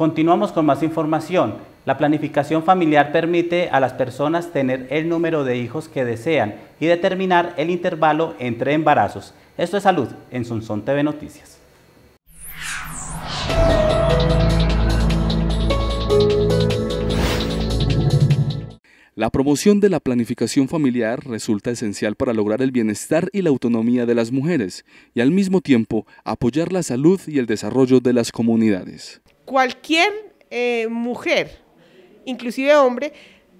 Continuamos con más información. La planificación familiar permite a las personas tener el número de hijos que desean y determinar el intervalo entre embarazos. Esto es salud en Sunson TV Noticias. La promoción de la planificación familiar resulta esencial para lograr el bienestar y la autonomía de las mujeres y al mismo tiempo apoyar la salud y el desarrollo de las comunidades cualquier eh, mujer, inclusive hombre,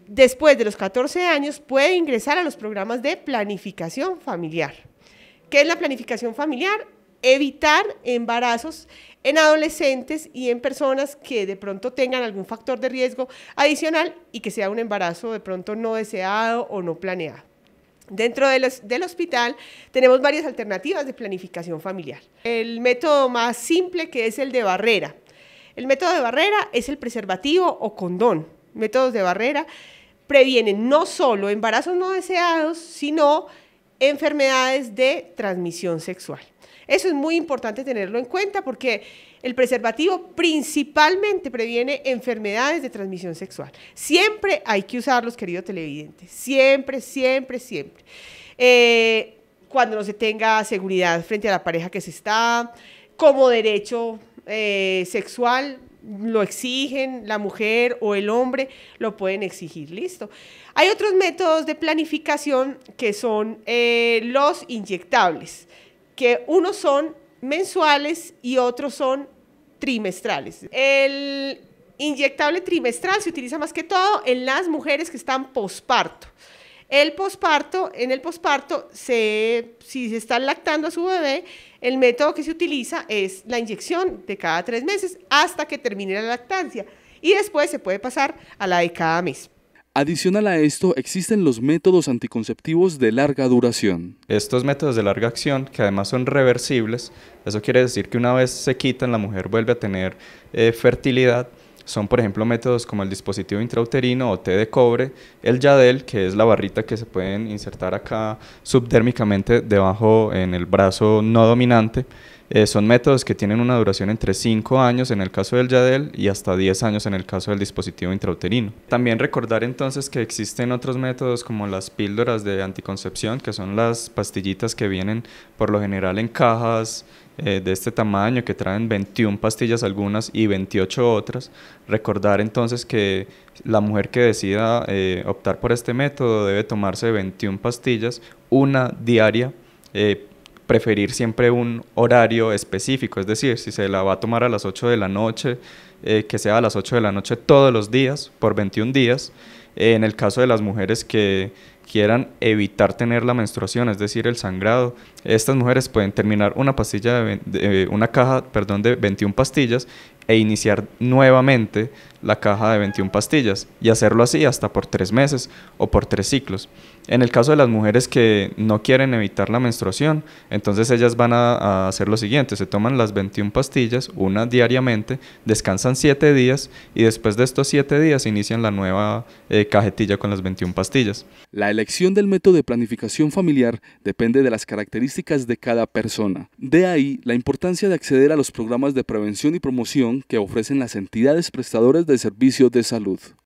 después de los 14 años puede ingresar a los programas de planificación familiar. ¿Qué es la planificación familiar? Evitar embarazos en adolescentes y en personas que de pronto tengan algún factor de riesgo adicional y que sea un embarazo de pronto no deseado o no planeado. Dentro del hospital tenemos varias alternativas de planificación familiar. El método más simple que es el de barrera. El método de barrera es el preservativo o condón. Métodos de barrera previenen no solo embarazos no deseados, sino enfermedades de transmisión sexual. Eso es muy importante tenerlo en cuenta porque el preservativo principalmente previene enfermedades de transmisión sexual. Siempre hay que usarlos, querido televidente. Siempre, siempre, siempre. Eh, cuando no se tenga seguridad frente a la pareja que se está, como derecho eh, sexual lo exigen, la mujer o el hombre lo pueden exigir, listo. Hay otros métodos de planificación que son eh, los inyectables, que unos son mensuales y otros son trimestrales. El inyectable trimestral se utiliza más que todo en las mujeres que están posparto. El posparto, en el posparto, si se está lactando a su bebé, el método que se utiliza es la inyección de cada tres meses hasta que termine la lactancia y después se puede pasar a la de cada mes. Adicional a esto, existen los métodos anticonceptivos de larga duración. Estos métodos de larga acción, que además son reversibles, eso quiere decir que una vez se quitan, la mujer vuelve a tener eh, fertilidad son por ejemplo métodos como el dispositivo intrauterino o T de cobre, el Yadel, que es la barrita que se pueden insertar acá subdérmicamente debajo en el brazo no dominante, eh, son métodos que tienen una duración entre 5 años en el caso del Yadel y hasta 10 años en el caso del dispositivo intrauterino. También recordar entonces que existen otros métodos como las píldoras de anticoncepción, que son las pastillitas que vienen por lo general en cajas eh, de este tamaño, que traen 21 pastillas algunas y 28 otras. Recordar entonces que la mujer que decida eh, optar por este método debe tomarse 21 pastillas, una diaria preferir siempre un horario específico, es decir, si se la va a tomar a las 8 de la noche, eh, que sea a las 8 de la noche todos los días, por 21 días. Eh, en el caso de las mujeres que quieran evitar tener la menstruación, es decir, el sangrado, estas mujeres pueden terminar una pastilla, de, eh, una caja, perdón, de 21 pastillas e iniciar nuevamente la caja de 21 pastillas y hacerlo así hasta por tres meses o por tres ciclos. En el caso de las mujeres que no quieren evitar la menstruación, entonces ellas van a, a hacer lo siguiente, se toman las 21 pastillas, una diariamente, descansan siete días y después de estos siete días inician la nueva eh, cajetilla con las 21 pastillas. La elección del método de planificación familiar depende de las características de cada persona. De ahí la importancia de acceder a los programas de prevención y promoción que ofrecen las entidades prestadoras de servicios de salud.